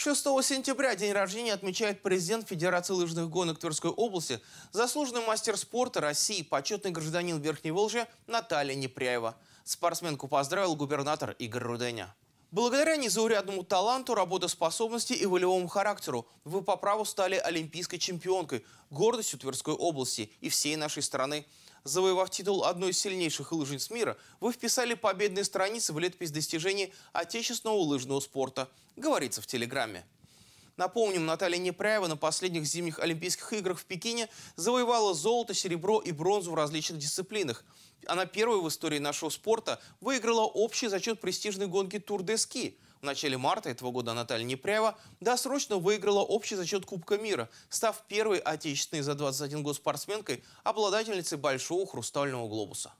6 сентября день рождения отмечает президент Федерации лыжных гонок Тверской области, заслуженный мастер спорта России, почетный гражданин Верхней Волжи Наталья Непряева. Спортсменку поздравил губернатор Игорь Руденя. Благодаря незаурядному таланту, работоспособности и волевому характеру вы по праву стали олимпийской чемпионкой, гордостью Тверской области и всей нашей страны. Завоевав титул одной из сильнейших лыжниц мира, вы вписали победные страницы в летопись достижений отечественного лыжного спорта, говорится в Телеграме. Напомним, Наталья Непряева на последних зимних Олимпийских играх в Пекине завоевала золото, серебро и бронзу в различных дисциплинах. Она первой в истории нашего спорта выиграла общий зачет престижной гонки Тур де Ски. В начале марта этого года Наталья Непряева досрочно выиграла общий зачет Кубка мира, став первой отечественной за 21 год спортсменкой, обладательницей большого хрустального глобуса.